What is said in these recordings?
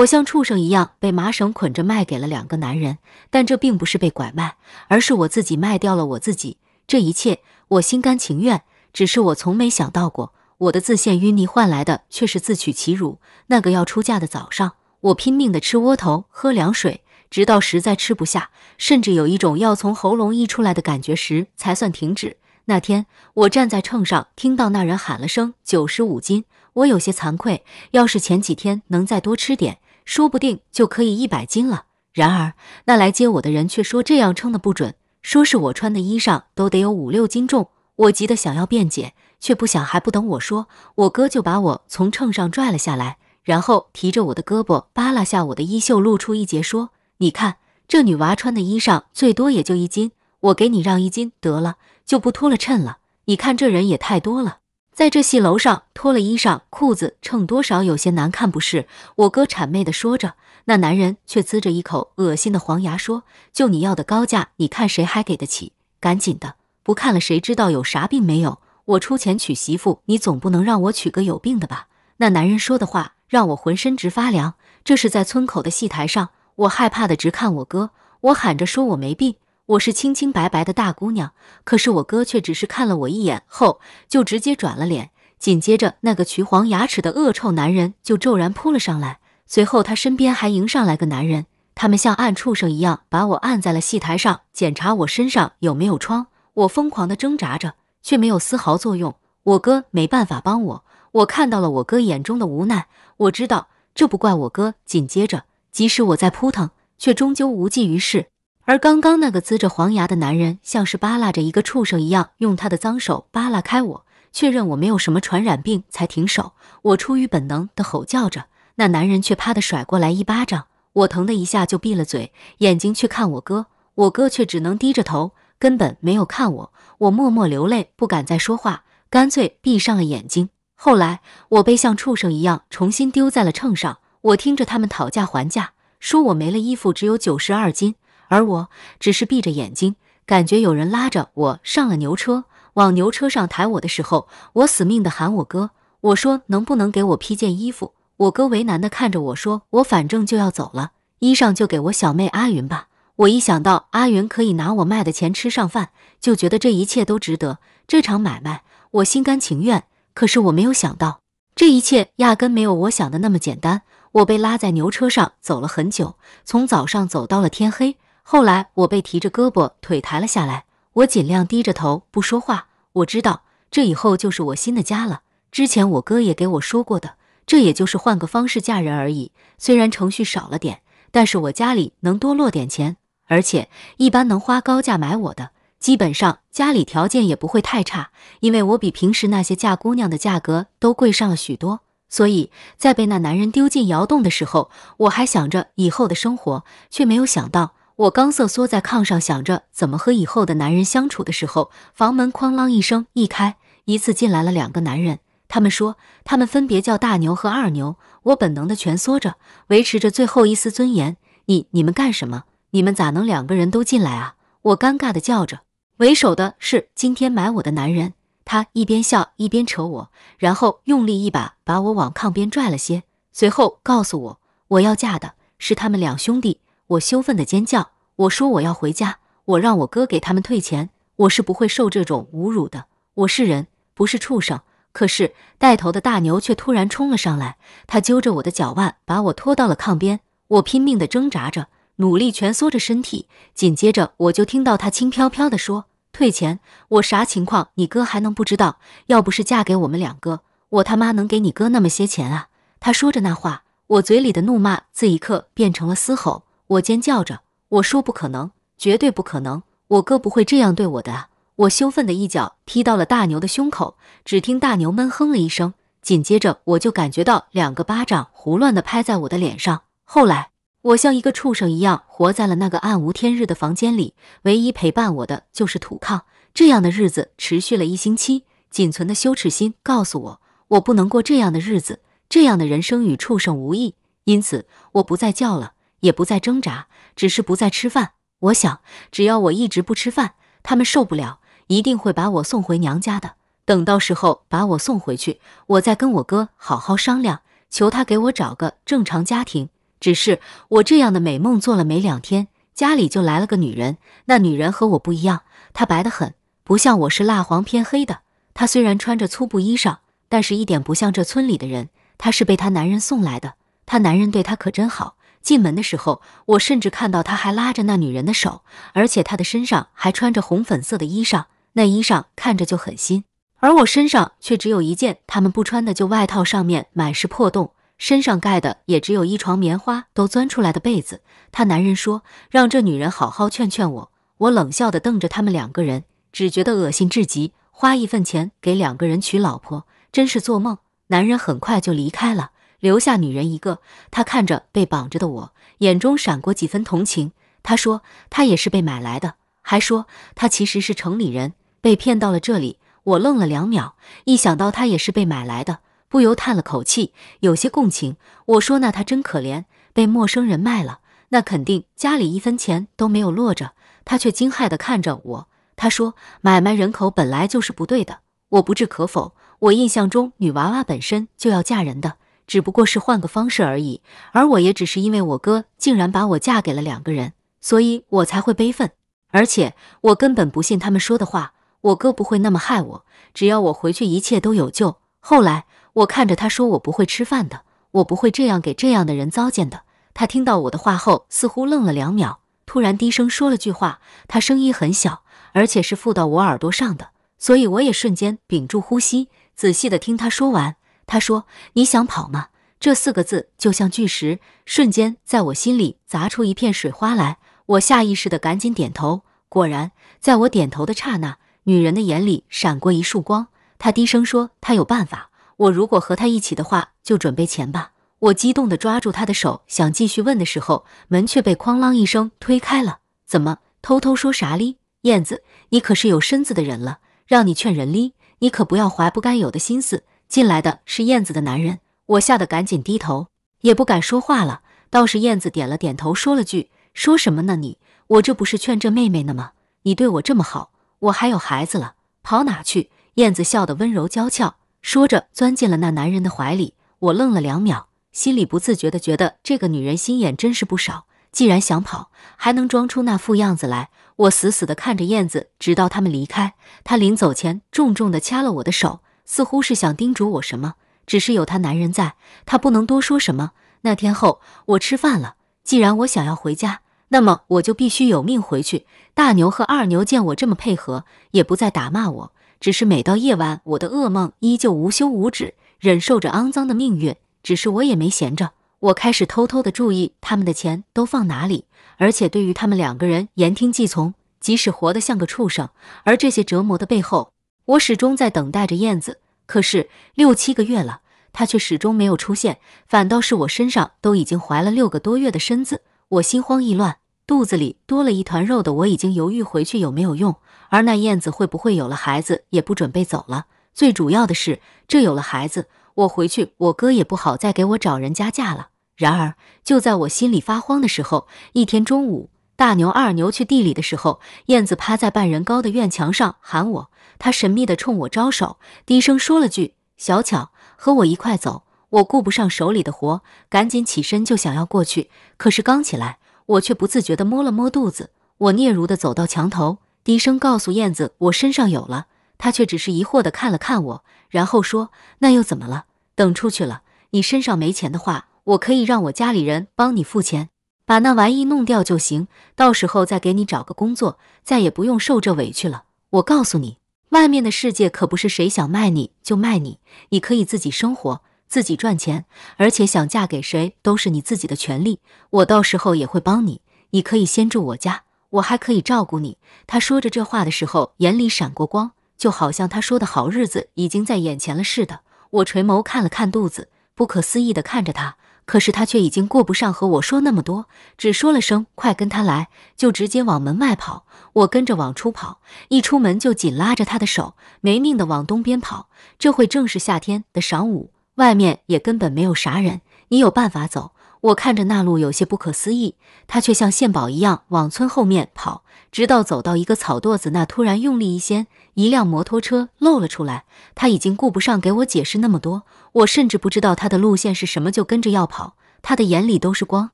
我像畜生一样被麻绳捆着卖给了两个男人，但这并不是被拐卖，而是我自己卖掉了我自己。这一切我心甘情愿，只是我从没想到过，我的自陷淤泥换来的却是自取其辱。那个要出嫁的早上，我拼命地吃窝头，喝凉水，直到实在吃不下，甚至有一种要从喉咙溢出来的感觉时，才算停止。那天我站在秤上，听到那人喊了声九十五斤，我有些惭愧。要是前几天能再多吃点。说不定就可以一百斤了。然而，那来接我的人却说这样称的不准，说是我穿的衣裳都得有五六斤重。我急得想要辩解，却不想还不等我说，我哥就把我从秤上拽了下来，然后提着我的胳膊扒拉下我的衣袖，露出一截，说：“你看，这女娃穿的衣裳最多也就一斤，我给你让一斤得了，就不脱了称了。你看这人也太多了。”在这戏楼上脱了衣裳裤子，秤多少有些难看，不是？我哥谄媚的说着，那男人却呲着一口恶心的黄牙说：“就你要的高价，你看谁还给得起？赶紧的，不看了，谁知道有啥病没有？我出钱娶媳妇，你总不能让我娶个有病的吧？”那男人说的话让我浑身直发凉。这是在村口的戏台上，我害怕的直看我哥，我喊着说我没病。我是清清白白的大姑娘，可是我哥却只是看了我一眼后就直接转了脸，紧接着那个橘黄牙齿的恶臭男人就骤然扑了上来，随后他身边还迎上来个男人，他们像暗畜生一样把我按在了戏台上，检查我身上有没有疮。我疯狂地挣扎着，却没有丝毫作用。我哥没办法帮我，我看到了我哥眼中的无奈，我知道这不怪我哥。紧接着，即使我在扑腾，却终究无济于事。而刚刚那个呲着黄牙的男人，像是扒拉着一个畜生一样，用他的脏手扒拉开我，确认我没有什么传染病才停手。我出于本能的吼叫着，那男人却啪的甩过来一巴掌，我疼的一下就闭了嘴，眼睛去看我哥，我哥却只能低着头，根本没有看我。我默默流泪，不敢再说话，干脆闭上了眼睛。后来我被像畜生一样重新丢在了秤上，我听着他们讨价还价，说我没了衣服，只有九十二斤。而我只是闭着眼睛，感觉有人拉着我上了牛车，往牛车上抬我的时候，我死命的喊我哥。我说：“能不能给我披件衣服？”我哥为难的看着我说：“我反正就要走了，衣裳就给我小妹阿云吧。”我一想到阿云可以拿我卖的钱吃上饭，就觉得这一切都值得。这场买卖，我心甘情愿。可是我没有想到，这一切压根没有我想的那么简单。我被拉在牛车上走了很久，从早上走到了天黑。后来我被提着胳膊腿抬了下来，我尽量低着头不说话。我知道这以后就是我新的家了。之前我哥也给我说过的，这也就是换个方式嫁人而已。虽然程序少了点，但是我家里能多落点钱，而且一般能花高价买我的，基本上家里条件也不会太差。因为我比平时那些嫁姑娘的价格都贵上了许多，所以在被那男人丢进窑洞的时候，我还想着以后的生活，却没有想到。我刚瑟缩在炕上，想着怎么和以后的男人相处的时候，房门哐啷一声一开，一次进来了两个男人。他们说，他们分别叫大牛和二牛。我本能的蜷缩着，维持着最后一丝尊严。你、你们干什么？你们咋能两个人都进来啊？我尴尬的叫着。为首的是今天买我的男人，他一边笑一边扯我，然后用力一把把我往炕边拽了些，随后告诉我，我要嫁的是他们两兄弟。我羞愤的尖叫，我说我要回家，我让我哥给他们退钱，我是不会受这种侮辱的，我是人，不是畜生。可是带头的大牛却突然冲了上来，他揪着我的脚腕，把我拖到了炕边。我拼命的挣扎着，努力蜷缩着身体。紧接着，我就听到他轻飘飘的说：“退钱，我啥情况？你哥还能不知道？要不是嫁给我们两个，我他妈能给你哥那么些钱啊？”他说着那话，我嘴里的怒骂这一刻变成了嘶吼。我尖叫着，我说：“不可能，绝对不可能！我哥不会这样对我的啊！”我羞愤的一脚踢到了大牛的胸口，只听大牛闷哼了一声，紧接着我就感觉到两个巴掌胡乱的拍在我的脸上。后来，我像一个畜生一样活在了那个暗无天日的房间里，唯一陪伴我的就是土炕。这样的日子持续了一星期，仅存的羞耻心告诉我，我不能过这样的日子，这样的人生与畜生无异。因此，我不再叫了。也不再挣扎，只是不再吃饭。我想，只要我一直不吃饭，他们受不了，一定会把我送回娘家的。等到时候把我送回去，我再跟我哥好好商量，求他给我找个正常家庭。只是我这样的美梦做了没两天，家里就来了个女人。那女人和我不一样，她白得很，不像我是蜡黄偏黑的。她虽然穿着粗布衣裳，但是一点不像这村里的人。她是被她男人送来的，她男人对她可真好。进门的时候，我甚至看到他还拉着那女人的手，而且他的身上还穿着红粉色的衣裳，那衣裳看着就很新，而我身上却只有一件他们不穿的旧外套，上面满是破洞，身上盖的也只有一床棉花都钻出来的被子。他男人说：“让这女人好好劝劝我。”我冷笑的瞪着他们两个人，只觉得恶心至极。花一份钱给两个人娶老婆，真是做梦。男人很快就离开了。留下女人一个，他看着被绑着的我，眼中闪过几分同情。他说他也是被买来的，还说他其实是城里人，被骗到了这里。我愣了两秒，一想到他也是被买来的，不由叹了口气，有些共情。我说那他真可怜，被陌生人卖了，那肯定家里一分钱都没有落着。他却惊骇地看着我，他说买卖人口本来就是不对的。我不置可否，我印象中女娃娃本身就要嫁人的。只不过是换个方式而已，而我也只是因为我哥竟然把我嫁给了两个人，所以我才会悲愤。而且我根本不信他们说的话，我哥不会那么害我，只要我回去，一切都有救。后来我看着他说：“我不会吃饭的，我不会这样给这样的人糟践的。”他听到我的话后，似乎愣了两秒，突然低声说了句话。他声音很小，而且是附到我耳朵上的，所以我也瞬间屏住呼吸，仔细的听他说完。他说：“你想跑吗？”这四个字就像巨石，瞬间在我心里砸出一片水花来。我下意识的赶紧点头。果然，在我点头的刹那，女人的眼里闪过一束光。她低声说：“她有办法。我如果和她一起的话，就准备钱吧。”我激动的抓住她的手，想继续问的时候，门却被哐啷一声推开了。怎么，偷偷说啥哩？燕子，你可是有身子的人了，让你劝人哩，你可不要怀不该有的心思。进来的是燕子的男人，我吓得赶紧低头，也不敢说话了。倒是燕子点了点头，说了句：“说什么呢？你，我这不是劝这妹妹呢吗？你对我这么好，我还有孩子了，跑哪去？”燕子笑得温柔娇俏，说着钻进了那男人的怀里。我愣了两秒，心里不自觉的觉得这个女人心眼真是不少。既然想跑，还能装出那副样子来。我死死的看着燕子，直到他们离开。她临走前重重的掐了我的手。似乎是想叮嘱我什么，只是有他男人在，他不能多说什么。那天后，我吃饭了。既然我想要回家，那么我就必须有命回去。大牛和二牛见我这么配合，也不再打骂我，只是每到夜晚，我的噩梦依旧无休无止，忍受着肮脏的命运。只是我也没闲着，我开始偷偷的注意他们的钱都放哪里，而且对于他们两个人言听计从，即使活得像个畜生。而这些折磨的背后。我始终在等待着燕子，可是六七个月了，她却始终没有出现，反倒是我身上都已经怀了六个多月的身子，我心慌意乱，肚子里多了一团肉的我，已经犹豫回去有没有用，而那燕子会不会有了孩子也不准备走了。最主要的是，这有了孩子，我回去我哥也不好再给我找人加价了。然而，就在我心里发慌的时候，一天中午，大牛、二牛去地里的时候，燕子趴在半人高的院墙上喊我。他神秘地冲我招手，低声说了句：“小巧，和我一块走。”我顾不上手里的活，赶紧起身就想要过去，可是刚起来，我却不自觉地摸了摸肚子。我嗫嚅地走到墙头，低声告诉燕子：“我身上有了。”她却只是疑惑地看了看我，然后说：“那又怎么了？等出去了，你身上没钱的话，我可以让我家里人帮你付钱，把那玩意弄掉就行。到时候再给你找个工作，再也不用受这委屈了。”我告诉你。外面的世界可不是谁想卖你就卖你，你可以自己生活，自己赚钱，而且想嫁给谁都是你自己的权利。我到时候也会帮你，你可以先住我家，我还可以照顾你。他说着这话的时候，眼里闪过光，就好像他说的好日子已经在眼前了似的。我垂眸看了看肚子，不可思议地看着他。可是他却已经顾不上和我说那么多，只说了声“快跟他来”，就直接往门外跑。我跟着往出跑，一出门就紧拉着他的手，没命的往东边跑。这会正是夏天的晌午，外面也根本没有啥人。你有办法走？我看着那路有些不可思议，他却像献宝一样往村后面跑，直到走到一个草垛子那，突然用力一掀，一辆摩托车露了出来。他已经顾不上给我解释那么多，我甚至不知道他的路线是什么，就跟着要跑。他的眼里都是光，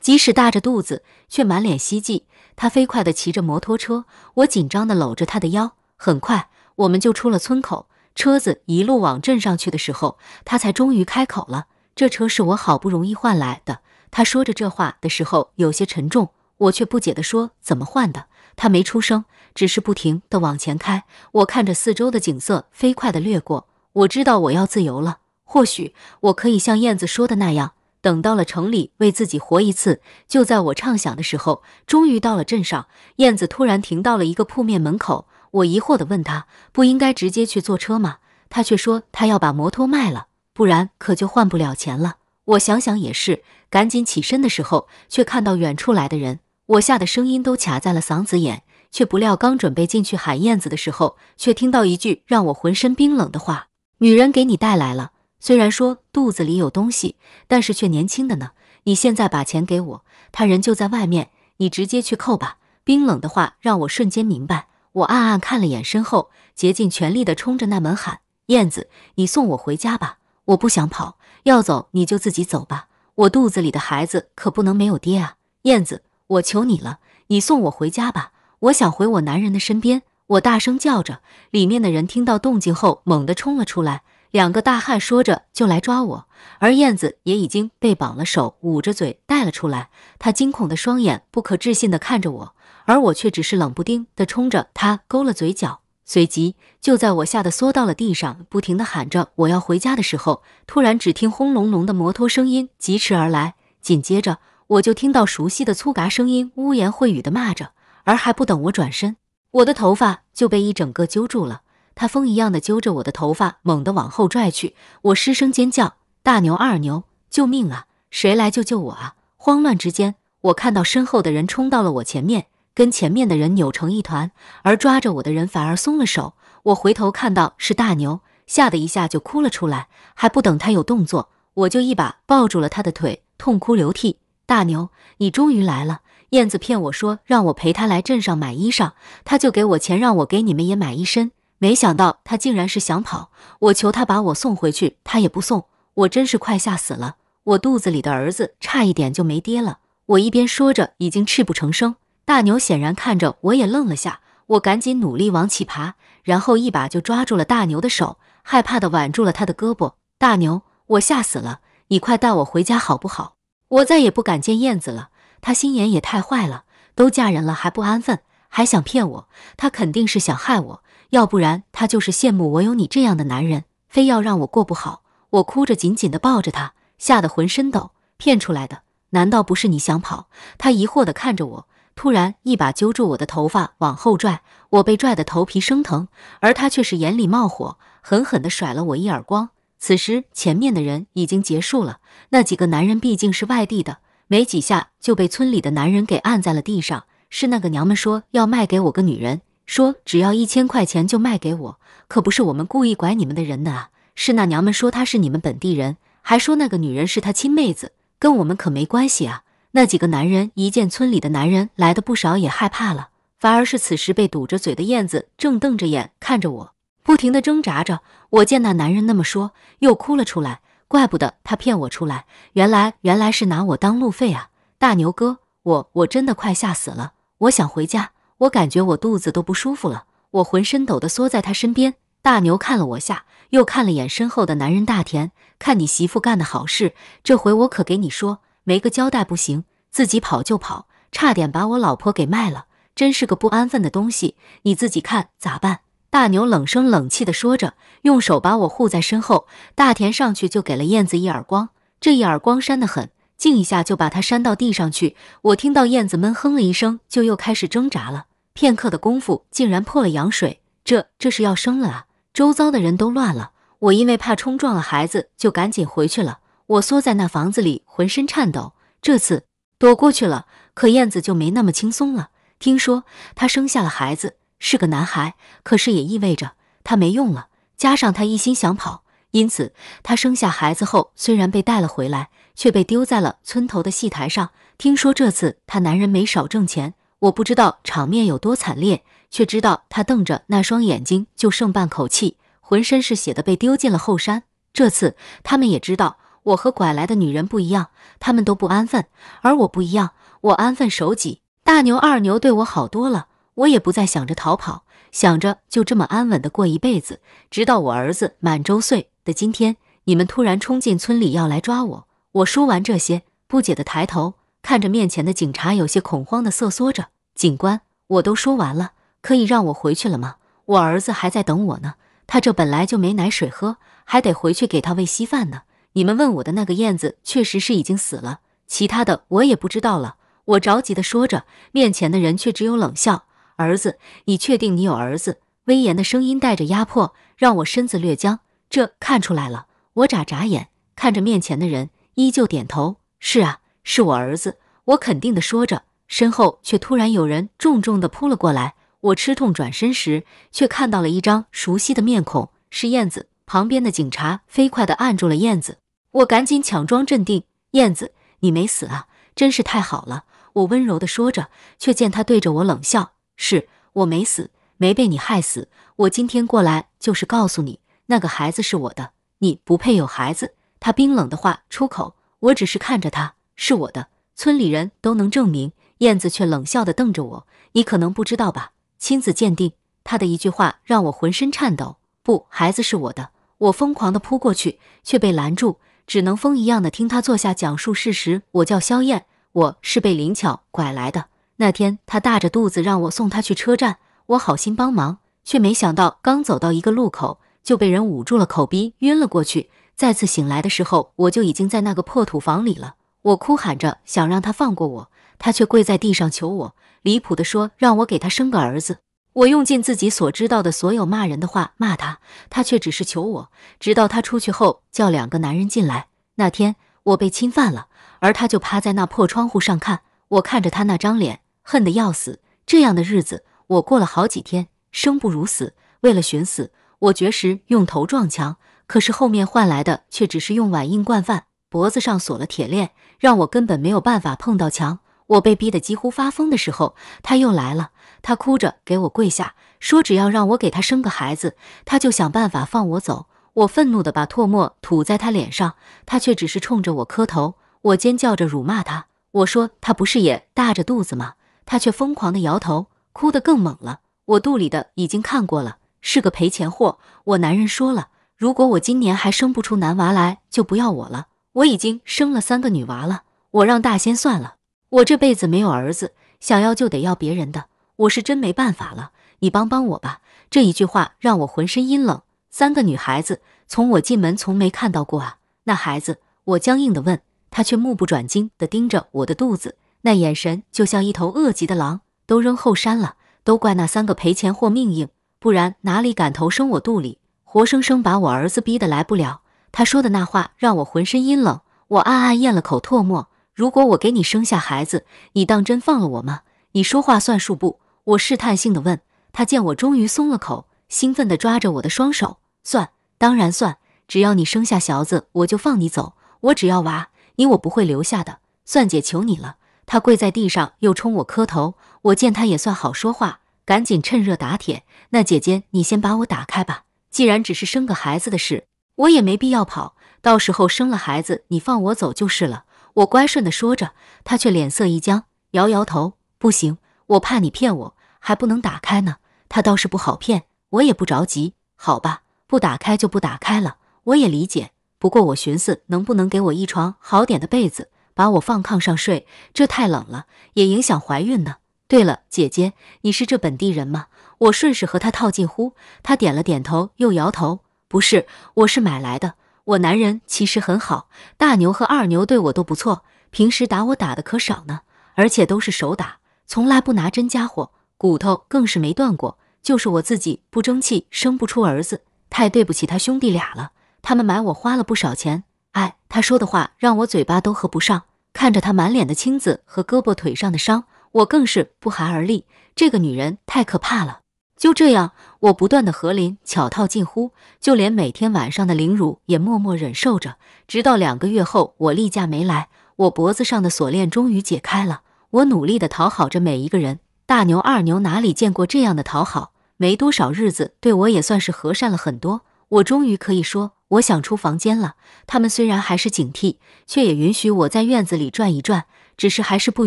即使大着肚子，却满脸希冀。他飞快地骑着摩托车，我紧张地搂着他的腰。很快，我们就出了村口，车子一路往镇上去的时候，他才终于开口了：“这车是我好不容易换来的。”他说着这话的时候有些沉重，我却不解地说：“怎么换的？”他没出声，只是不停地往前开。我看着四周的景色飞快地掠过，我知道我要自由了。或许我可以像燕子说的那样，等到了城里，为自己活一次。就在我畅想的时候，终于到了镇上。燕子突然停到了一个铺面门口，我疑惑地问他：“不应该直接去坐车吗？”他却说：“他要把摩托卖了，不然可就换不了钱了。”我想想也是，赶紧起身的时候，却看到远处来的人，我吓得声音都卡在了嗓子眼。却不料刚准备进去喊燕子的时候，却听到一句让我浑身冰冷的话：“女人给你带来了，虽然说肚子里有东西，但是却年轻的呢。你现在把钱给我，他人就在外面，你直接去扣吧。”冰冷的话让我瞬间明白，我暗暗看了眼身后，竭尽全力的冲着那门喊：“燕子，你送我回家吧，我不想跑。”要走你就自己走吧，我肚子里的孩子可不能没有爹啊！燕子，我求你了，你送我回家吧，我想回我男人的身边。我大声叫着，里面的人听到动静后猛地冲了出来，两个大汉说着就来抓我，而燕子也已经被绑了手，捂着嘴带了出来。他惊恐的双眼不可置信地看着我，而我却只是冷不丁地冲着他勾了嘴角。随即，就在我吓得缩到了地上，不停地喊着“我要回家”的时候，突然只听轰隆隆的摩托声音疾驰而来，紧接着我就听到熟悉的粗嘎声音污言秽语的骂着，而还不等我转身，我的头发就被一整个揪住了，他风一样的揪着我的头发，猛地往后拽去，我失声尖叫：“大牛、二牛，救命啊！谁来救救我啊！”慌乱之间，我看到身后的人冲到了我前面。跟前面的人扭成一团，而抓着我的人反而松了手。我回头看到是大牛，吓得一下就哭了出来。还不等他有动作，我就一把抱住了他的腿，痛哭流涕：“大牛，你终于来了！”燕子骗我说让我陪他来镇上买衣裳，他就给我钱让我给你们也买一身。没想到他竟然是想跑，我求他把我送回去，他也不送。我真是快吓死了，我肚子里的儿子差一点就没爹了。我一边说着，已经泣不成声。大牛显然看着我，也愣了下。我赶紧努力往起爬，然后一把就抓住了大牛的手，害怕的挽住了他的胳膊。大牛，我吓死了，你快带我回家好不好？我再也不敢见燕子了。她心眼也太坏了，都嫁人了还不安分，还想骗我。她肯定是想害我，要不然她就是羡慕我有你这样的男人，非要让我过不好。我哭着紧紧的抱着她，吓得浑身抖。骗出来的？难道不是你想跑？她疑惑的看着我。突然，一把揪住我的头发往后拽，我被拽得头皮生疼，而他却是眼里冒火，狠狠地甩了我一耳光。此时，前面的人已经结束了，那几个男人毕竟是外地的，没几下就被村里的男人给按在了地上。是那个娘们说要卖给我个女人，说只要一千块钱就卖给我，可不是我们故意拐你们的人的啊！是那娘们说她是你们本地人，还说那个女人是她亲妹子，跟我们可没关系啊！那几个男人一见村里的男人来的不少，也害怕了。反而是此时被堵着嘴的燕子，正瞪着眼看着我，不停的挣扎着。我见那男人那么说，又哭了出来。怪不得他骗我出来，原来原来是拿我当路费啊！大牛哥，我我真的快吓死了，我想回家，我感觉我肚子都不舒服了。我浑身抖的缩在他身边。大牛看了我下，又看了眼身后的男人大田，看你媳妇干的好事，这回我可给你说。没个交代不行，自己跑就跑，差点把我老婆给卖了，真是个不安分的东西！你自己看咋办？大牛冷声冷气地说着，用手把我护在身后。大田上去就给了燕子一耳光，这一耳光扇得很，竟一下就把他扇到地上去。我听到燕子闷哼了一声，就又开始挣扎了。片刻的功夫，竟然破了羊水，这这是要生了啊！周遭的人都乱了，我因为怕冲撞了孩子，就赶紧回去了。我缩在那房子里，浑身颤抖。这次躲过去了，可燕子就没那么轻松了。听说她生下了孩子，是个男孩，可是也意味着她没用了。加上她一心想跑，因此她生下孩子后，虽然被带了回来，却被丢在了村头的戏台上。听说这次她男人没少挣钱，我不知道场面有多惨烈，却知道她瞪着那双眼睛，就剩半口气，浑身是血的被丢进了后山。这次他们也知道。我和拐来的女人不一样，她们都不安分，而我不一样，我安分守己。大牛、二牛对我好多了，我也不再想着逃跑，想着就这么安稳的过一辈子，直到我儿子满周岁的今天，你们突然冲进村里要来抓我。我说完这些，不解的抬头看着面前的警察，有些恐慌的瑟缩着。警官，我都说完了，可以让我回去了吗？我儿子还在等我呢，他这本来就没奶水喝，还得回去给他喂稀饭呢。你们问我的那个燕子，确实是已经死了，其他的我也不知道了。我着急的说着，面前的人却只有冷笑。儿子，你确定你有儿子？威严的声音带着压迫，让我身子略僵。这看出来了。我眨眨眼，看着面前的人，依旧点头。是啊，是我儿子。我肯定的说着，身后却突然有人重重的扑了过来。我吃痛转身时，却看到了一张熟悉的面孔，是燕子。旁边的警察飞快地按住了燕子，我赶紧强装镇定。燕子，你没死啊，真是太好了！我温柔地说着，却见他对着我冷笑：“是我没死，没被你害死。我今天过来就是告诉你，那个孩子是我的，你不配有孩子。”他冰冷的话出口，我只是看着他，是我的，村里人都能证明。燕子却冷笑地瞪着我：“你可能不知道吧，亲子鉴定。”他的一句话让我浑身颤抖。不，孩子是我的。我疯狂地扑过去，却被拦住，只能疯一样的听他坐下讲述事实。我叫肖燕，我是被林巧拐来的。那天他大着肚子让我送他去车站，我好心帮忙，却没想到刚走到一个路口，就被人捂住了口鼻，晕了过去。再次醒来的时候，我就已经在那个破土房里了。我哭喊着想让他放过我，他却跪在地上求我，离谱的说让我给他生个儿子。我用尽自己所知道的所有骂人的话骂他，他却只是求我。直到他出去后，叫两个男人进来。那天我被侵犯了，而他就趴在那破窗户上看我。看着他那张脸，恨得要死。这样的日子我过了好几天，生不如死。为了寻死，我绝食，用头撞墙。可是后面换来的却只是用碗硬灌饭，脖子上锁了铁链，让我根本没有办法碰到墙。我被逼得几乎发疯的时候，他又来了。他哭着给我跪下，说：“只要让我给他生个孩子，他就想办法放我走。”我愤怒地把唾沫吐在他脸上，他却只是冲着我磕头。我尖叫着辱骂他，我说：“他不是也大着肚子吗？”他却疯狂地摇头，哭得更猛了。我肚里的已经看过了，是个赔钱货。我男人说了，如果我今年还生不出男娃来，就不要我了。我已经生了三个女娃了，我让大仙算了。我这辈子没有儿子，想要就得要别人的。我是真没办法了，你帮帮我吧！这一句话让我浑身阴冷。三个女孩子，从我进门从没看到过啊。那孩子，我僵硬的问，他却目不转睛的盯着我的肚子，那眼神就像一头饿极的狼。都扔后山了，都怪那三个赔钱货命硬，不然哪里敢投生我肚里？活生生把我儿子逼得来不了。他说的那话让我浑身阴冷，我暗暗咽了口唾沫。如果我给你生下孩子，你当真放了我吗？你说话算数不？我试探性地问她，见我终于松了口，兴奋地抓着我的双手。算，当然算，只要你生下小子，我就放你走。我只要娃，你我不会留下的。算姐，求你了。她跪在地上，又冲我磕头。我见她也算好说话，赶紧趁热打铁。那姐姐，你先把我打开吧。既然只是生个孩子的事，我也没必要跑。到时候生了孩子，你放我走就是了。我乖顺地说着，她却脸色一僵，摇摇头，不行，我怕你骗我。还不能打开呢，他倒是不好骗，我也不着急，好吧，不打开就不打开了，我也理解。不过我寻思能不能给我一床好点的被子，把我放炕上睡，这太冷了，也影响怀孕呢。对了，姐姐，你是这本地人吗？我顺势和他套近乎，他点了点头又摇头，不是，我是买来的。我男人其实很好，大牛和二牛对我都不错，平时打我打的可少呢，而且都是手打，从来不拿真家伙。骨头更是没断过，就是我自己不争气，生不出儿子，太对不起他兄弟俩了。他们买我花了不少钱，哎，他说的话让我嘴巴都合不上。看着他满脸的青紫和胳膊腿上的伤，我更是不寒而栗。这个女人太可怕了。就这样，我不断的和林巧套近乎，就连每天晚上的凌辱也默默忍受着。直到两个月后，我例假没来，我脖子上的锁链终于解开了。我努力的讨好着每一个人。大牛、二牛哪里见过这样的讨好？没多少日子，对我也算是和善了很多。我终于可以说我想出房间了。他们虽然还是警惕，却也允许我在院子里转一转，只是还是不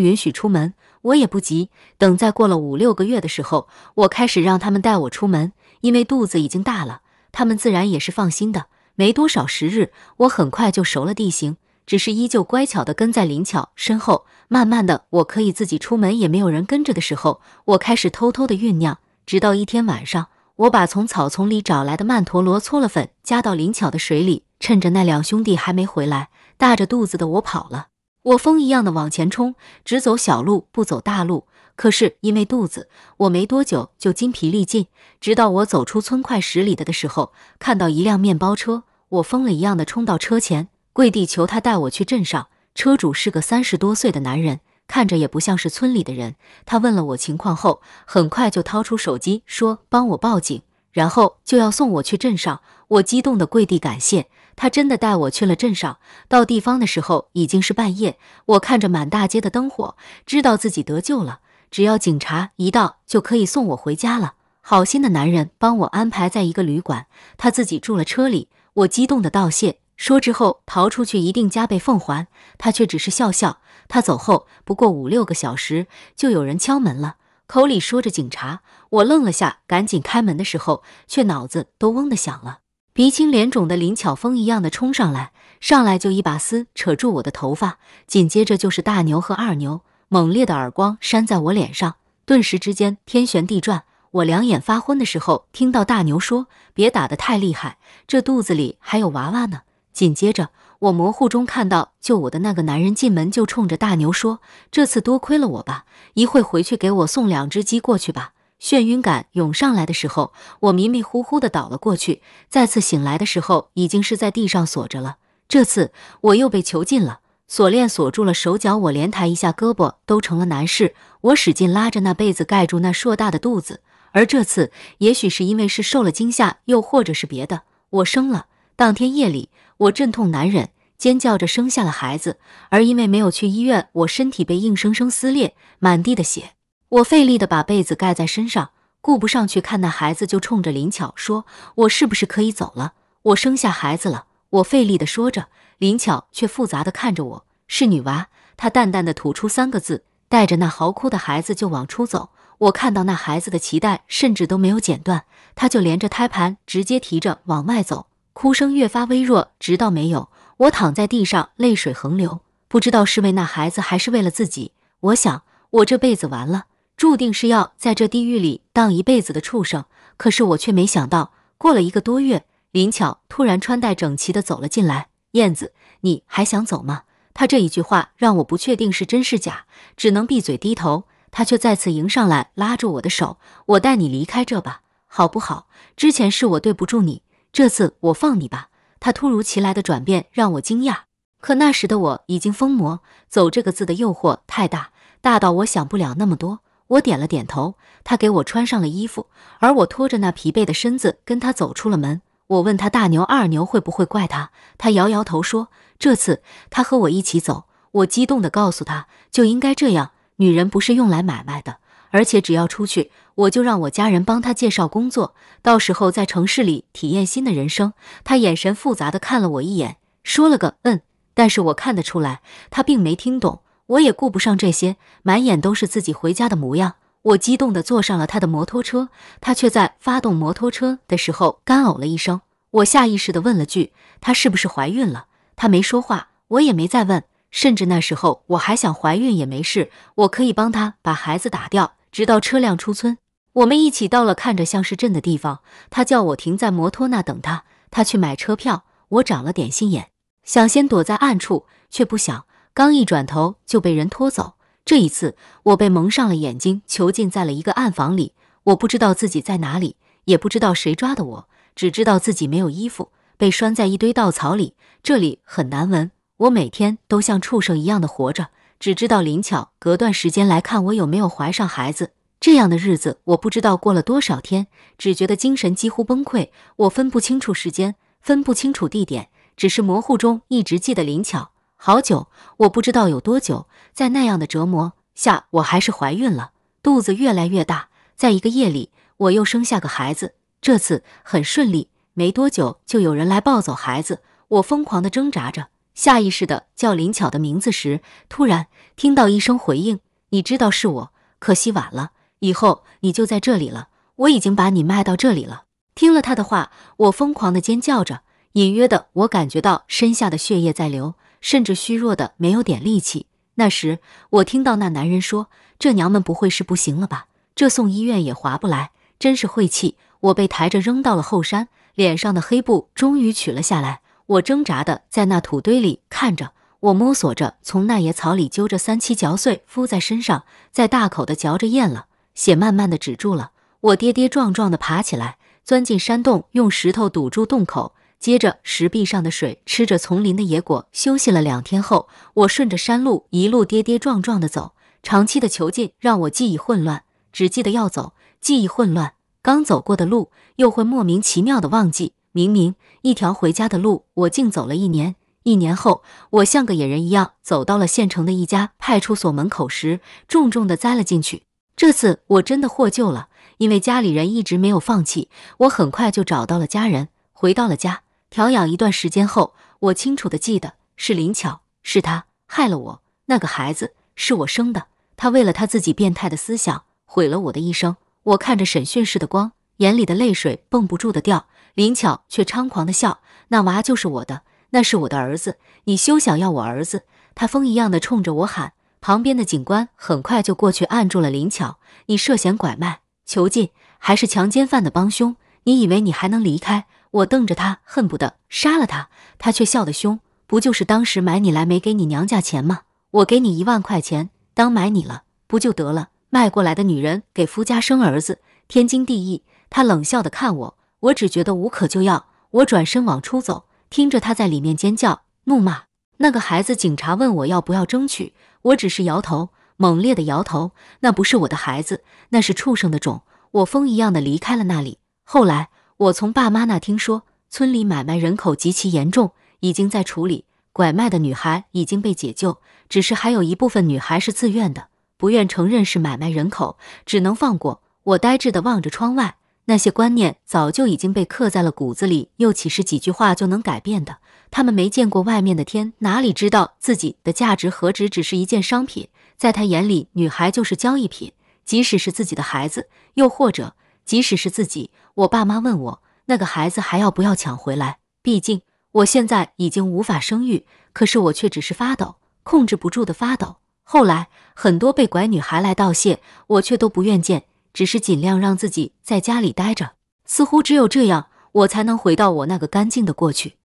允许出门。我也不急，等再过了五六个月的时候，我开始让他们带我出门，因为肚子已经大了，他们自然也是放心的。没多少时日，我很快就熟了地形，只是依旧乖巧地跟在林巧身后。慢慢的，我可以自己出门，也没有人跟着的时候，我开始偷偷的酝酿。直到一天晚上，我把从草丛里找来的曼陀罗搓了粉，加到灵巧的水里，趁着那两兄弟还没回来，大着肚子的我跑了。我疯一样的往前冲，只走小路不走大路。可是因为肚子，我没多久就筋疲力尽。直到我走出村块十里的时候，看到一辆面包车，我疯了一样的冲到车前，跪地求他带我去镇上。车主是个三十多岁的男人，看着也不像是村里的人。他问了我情况后，很快就掏出手机说：“帮我报警。”然后就要送我去镇上。我激动的跪地感谢他，真的带我去了镇上。到地方的时候已经是半夜，我看着满大街的灯火，知道自己得救了。只要警察一到，就可以送我回家了。好心的男人帮我安排在一个旅馆，他自己住了车里。我激动的道谢。说之后逃出去一定加倍奉还，他却只是笑笑。他走后不过五六个小时，就有人敲门了，口里说着警察。我愣了下，赶紧开门的时候，却脑子都嗡的响了。鼻青脸肿的林巧峰一样的冲上来，上来就一把撕扯住我的头发，紧接着就是大牛和二牛猛烈的耳光扇在我脸上，顿时之间天旋地转。我两眼发昏的时候，听到大牛说：“别打得太厉害，这肚子里还有娃娃呢。”紧接着，我模糊中看到救我的那个男人进门，就冲着大牛说：“这次多亏了我吧，一会儿回去给我送两只鸡过去吧。”眩晕感涌上来的时候，我迷迷糊糊的倒了过去。再次醒来的时候，已经是在地上锁着了。这次我又被囚禁了，锁链锁住了手脚，我连抬一下胳膊都成了难事。我使劲拉着那被子盖住那硕大的肚子，而这次也许是因为是受了惊吓，又或者是别的，我生了。当天夜里。我阵痛难忍，尖叫着生下了孩子，而因为没有去医院，我身体被硬生生撕裂，满地的血。我费力的把被子盖在身上，顾不上去看那孩子，就冲着林巧说：“我是不是可以走了？我生下孩子了。”我费力的说着，林巧却复杂的看着我：“是女娃。”她淡淡的吐出三个字，带着那嚎哭的孩子就往出走。我看到那孩子的脐带甚至都没有剪断，他就连着胎盘直接提着往外走。哭声越发微弱，直到没有。我躺在地上，泪水横流，不知道是为那孩子，还是为了自己。我想，我这辈子完了，注定是要在这地狱里当一辈子的畜生。可是我却没想到，过了一个多月，林巧突然穿戴整齐的走了进来。燕子，你还想走吗？他这一句话让我不确定是真是假，只能闭嘴低头。他却再次迎上来，拉住我的手：“我带你离开这吧，好不好？之前是我对不住你。”这次我放你吧。他突如其来的转变让我惊讶，可那时的我已经疯魔，走这个字的诱惑太大，大到我想不了那么多。我点了点头，他给我穿上了衣服，而我拖着那疲惫的身子跟他走出了门。我问他大牛二牛会不会怪他，他摇摇头说这次他和我一起走。我激动地告诉他就应该这样，女人不是用来买卖的。而且只要出去，我就让我家人帮他介绍工作，到时候在城市里体验新的人生。他眼神复杂的看了我一眼，说了个嗯。但是我看得出来，他并没听懂。我也顾不上这些，满眼都是自己回家的模样。我激动的坐上了他的摩托车，他却在发动摩托车的时候干呕了一声。我下意识地问了句：“她是不是怀孕了？”她没说话，我也没再问。甚至那时候我还想，怀孕也没事，我可以帮她把孩子打掉。直到车辆出村，我们一起到了看着像是镇的地方。他叫我停在摩托那等他，他去买车票。我长了点心眼，想先躲在暗处，却不想刚一转头就被人拖走。这一次，我被蒙上了眼睛，囚禁在了一个暗房里。我不知道自己在哪里，也不知道谁抓的我，只知道自己没有衣服，被拴在一堆稻草里。这里很难闻，我每天都像畜生一样的活着。只知道林巧隔段时间来看我有没有怀上孩子，这样的日子我不知道过了多少天，只觉得精神几乎崩溃，我分不清楚时间，分不清楚地点，只是模糊中一直记得林巧。好久，我不知道有多久，在那样的折磨下，我还是怀孕了，肚子越来越大。在一个夜里，我又生下个孩子，这次很顺利。没多久，就有人来抱走孩子，我疯狂地挣扎着。下意识的叫林巧的名字时，突然听到一声回应：“你知道是我，可惜晚了。以后你就在这里了，我已经把你卖到这里了。”听了他的话，我疯狂的尖叫着，隐约的我感觉到身下的血液在流，甚至虚弱的没有点力气。那时我听到那男人说：“这娘们不会是不行了吧？这送医院也划不来，真是晦气。”我被抬着扔到了后山，脸上的黑布终于取了下来。我挣扎的在那土堆里看着，我摸索着从那野草里揪着三七嚼碎敷在身上，再大口的嚼着咽了，血慢慢的止住了。我跌跌撞撞的爬起来，钻进山洞，用石头堵住洞口，接着石壁上的水，吃着丛林的野果，休息了两天后，我顺着山路一路跌跌撞撞的走。长期的囚禁让我记忆混乱，只记得要走，记忆混乱，刚走过的路又会莫名其妙的忘记。明明一条回家的路，我竟走了一年。一年后，我像个野人一样走到了县城的一家派出所门口时，重重的栽了进去。这次我真的获救了，因为家里人一直没有放弃。我很快就找到了家人，回到了家。调养一段时间后，我清楚的记得，是林巧，是她害了我。那个孩子是我生的，她为了她自己变态的思想，毁了我的一生。我看着审讯室的光，眼里的泪水蹦不住的掉。林巧却猖狂的笑：“那娃就是我的，那是我的儿子，你休想要我儿子！”他疯一样的冲着我喊。旁边的警官很快就过去按住了林巧：“你涉嫌拐卖、囚禁，还是强奸犯的帮凶？你以为你还能离开？”我瞪着他，恨不得杀了他。他却笑得凶：“不就是当时买你来没给你娘家钱吗？我给你一万块钱当买你了，不就得了？卖过来的女人给夫家生儿子，天经地义。”他冷笑的看我。我只觉得无可救药，我转身往出走，听着他在里面尖叫、怒骂。那个孩子，警察问我要不要争取，我只是摇头，猛烈的摇头。那不是我的孩子，那是畜生的种。我疯一样的离开了那里。后来我从爸妈那听说，村里买卖人口极其严重，已经在处理。拐卖的女孩已经被解救，只是还有一部分女孩是自愿的，不愿承认是买卖人口，只能放过。我呆滞的望着窗外。那些观念早就已经被刻在了骨子里，又岂是几句话就能改变的？他们没见过外面的天，哪里知道自己的价值何止只是一件商品？在他眼里，女孩就是交易品，即使是自己的孩子，又或者即使是自己。我爸妈问我，那个孩子还要不要抢回来？毕竟我现在已经无法生育，可是我却只是发抖，控制不住的发抖。后来很多被拐女孩来道谢，我却都不愿见。只是尽量让自己在家里待着，似乎只有这样，我才能回到我那个干净的过去。